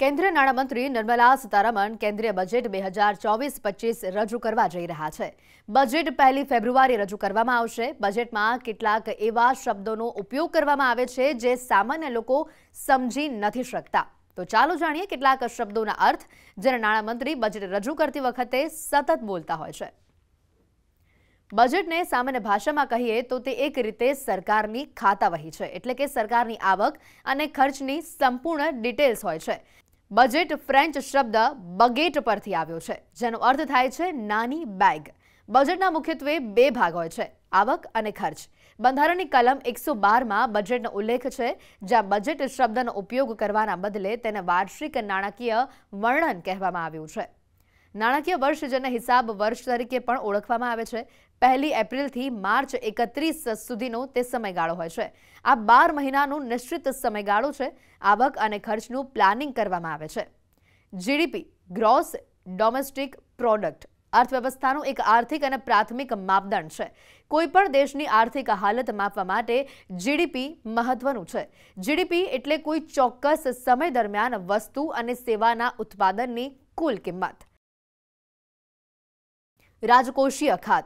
કેન્દ્રીય નાણામંત્રી નિર્મલા સીતારમણ કેન્દ્રીય બજેટ બે હજાર ચોવીસ પચીસ રજૂ કરવા જઈ રહ્યા છે બજેટ પહેલી ફેબ્રુઆરી રજૂ કરવામાં આવશે બજેટમાં કેટલાક એવા શબ્દોનો ઉપયોગ કરવામાં આવે છે જે સામાન્ય લોકો સમજી નથી શકતા તો ચાલો જાણીએ કેટલાક શબ્દોના અર્થ જેને નાણામંત્રી બજેટ રજૂ કરતી વખતે સતત બોલતા હોય છે બજેટને સામાન્ય ભાષામાં કહીએ તો તે એક રીતે સરકારની ખાતા વહી છે એટલે કે સરકારની આવક અને ખર્ચની સંપૂર્ણ ડિટેલ્સ હોય છે બજેટ ફ્રેન્ચ શબ્દ બગેટ પરથી આવ્યો છે જેનો અર્થ થાય છે નાની બેગ બજેટના મુખ્યત્વે બે ભાગ હોય છે આવક અને ખર્ચ બંધારણની કલમ એકસો બારમાં બજેટનો ઉલ્લેખ છે જ્યાં બજેટ શબ્દનો ઉપયોગ કરવાના બદલે તેને વાર્ષિક નાણાકીય વર્ણન કહેવામાં આવ્યું છે નાણાકીય વર્ષ જેને હિસાબ વર્ષ તરીકે પણ ઓળખવામાં આવે છે પહેલી એપ્રિલથી માર્ચ એકત્રીસ સુધીનો તે સમયગાળો હોય છે આ બાર મહિનાનું નિશ્ચિત સમયગાળો છે આવક અને ખર્ચનું પ્લાનિંગ કરવામાં આવે છે જીડીપી ગ્રોસ ડોમેસ્ટિક પ્રોડક્ટ અર્થવ્યવસ્થાનું એક આર્થિક અને પ્રાથમિક માપદંડ છે કોઈપણ દેશની આર્થિક હાલત માપવા માટે જીડીપી મહત્વનું છે જીડીપી એટલે કોઈ ચોક્કસ સમય દરમિયાન વસ્તુ અને સેવાના ઉત્પાદનની કુલ કિંમત રાજકોષીય ખાદ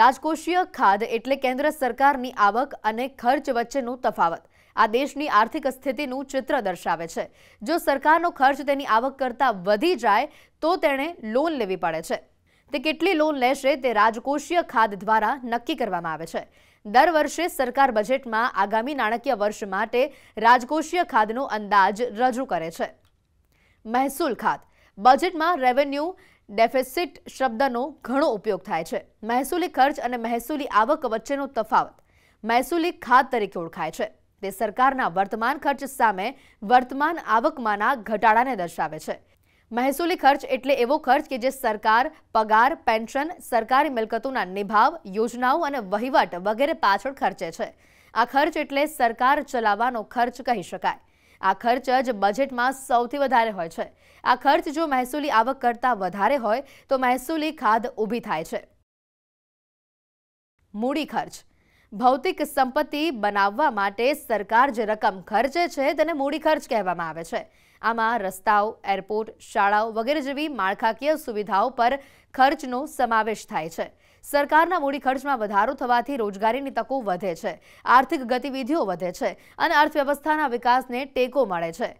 રાજકોષીય ખાદ એટલે કેન્દ્ર સરકારની આવક અને ખર્ચ વચ્ચેનું તફાવત આ દેશની આર્થિક સ્થિતિનું ચિત્ર દર્શાવે છે જો સરકારનો ખર્ચ તેની આવક કરતાં વધી જાય તો તેણે લોન લેવી પડે છે તે કેટલી લોન લેશે તે રાજકોષીય ખાદ દ્વારા નક્કી કરવામાં આવે છે દર વર્ષે સરકાર બજેટમાં આગામી નાણાકીય વર્ષ માટે રાજકોષીય ખાદનો અંદાજ રજૂ કરે છે મહેસૂલ ખાધ બજેટમાં રેવન્યુ ડેફેસિટ શબ્દનો ઘણો ઉપયોગ થાય છે મહેસૂલી ખર્ચ અને મહેસૂલી આવક વચ્ચેનો તફાવત મહેસૂલી ખાદ તરીકે ઓળખાય છે તે સરકારના વર્તમાન ખર્ચ સામે વર્તમાન આવકમાંના ઘટાડાને દર્શાવે છે મહેસૂલી ખર્ચ એટલે એવો ખર્ચ કે જે સરકાર પગાર પેન્શન સરકારી મિલકતોના નિભાવ યોજનાઓ અને વહીવટ વગેરે પાછળ ખર્ચે છે આ ખર્ચ એટલે સરકાર ચલાવવાનો ખર્ચ કહી શકાય આ ખર્ચ જ બજેટમાં સૌથી વધારે હોય છે આ ખર્ચ જો મહેસૂલી આવક કરતાં વધારે હોય તો મહેસૂલી ખાધ ઊભી થાય છે મૂડી ખર્ચ ભૌતિક સંપત્તિ બનાવવા માટે સરકાર જે રકમ ખર્ચે છે તેને મૂડી ખર્ચ કહેવામાં આવે છે આમાં રસ્તાઓ એરપોર્ટ શાળાઓ વગેરે જેવી માળખાકીય સુવિધાઓ પર ખર્ચનો સમાવેશ થાય છે સરકારના મૂડી ખર્ચમાં વધારો થવાથી રોજગારીની તકો વધે છે આર્થિક ગતિવિધિઓ વધે છે અને અર્થવ્યવસ્થાના વિકાસને ટેકો મળે છે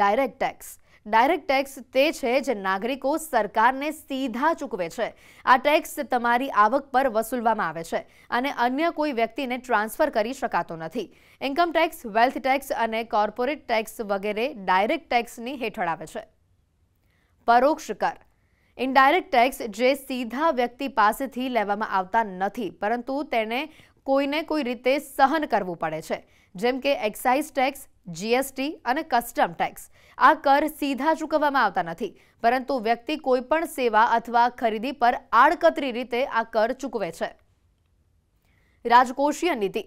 ડાયરેક્ટ ટેક્સ ડાયરેક્ટ ટેક્સ તે છે જે નાગરિકો સરકારને સીધા ચૂકવે છે આ ટેક્સ તમારી આવક પર વસૂલવામાં આવે છે અને અન્ય કોઈ વ્યક્તિને ટ્રાન્સફર કરી શકાતો નથી ઇન્કમ ટેક્સ વેલ્થ ટેક્સ અને કોર્પોરેટ ટેક્સ વગેરે ડાયરેક્ટ ટેક્સની હેઠળ આવે છે પરોક્ષ કર ઇનડાયરેક્ટ ટેક્સ જે સીધા વ્યક્તિ પાસેથી લેવામાં આવતા નથી પરંતુ તેને કોઈને કોઈ રીતે સહન કરવું પડે છે જેમ કે એક્સાઇઝ ટેક્સ જીએસટી અને કસ્ટમ ટેક્સ આ કર સીધા ચૂકવવામાં આવતા નથી પરંતુ વ્યક્તિ કોઈપણ સેવા અથવા ખરીદી પર આડકતરી રીતે આ કર ચૂકવે છે રાજકોષીય નીતિ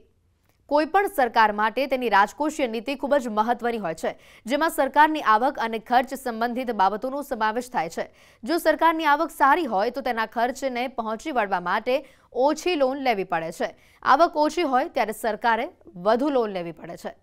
કોઈપણ સરકાર માટે તેની રાજકોષીય નીતિ ખૂબ જ મહત્વની હોય છે જેમાં સરકારની આવક અને ખર્ચ સંબંધિત બાબતોનો સમાવેશ થાય છે જો સરકારની આવક સારી હોય તો તેના ખર્ચને પહોંચી વળવા માટે ઓછી લોન લેવી પડે છે આવક ઓછી હોય ત્યારે સરકારે વધુ લોન લેવી પડે છે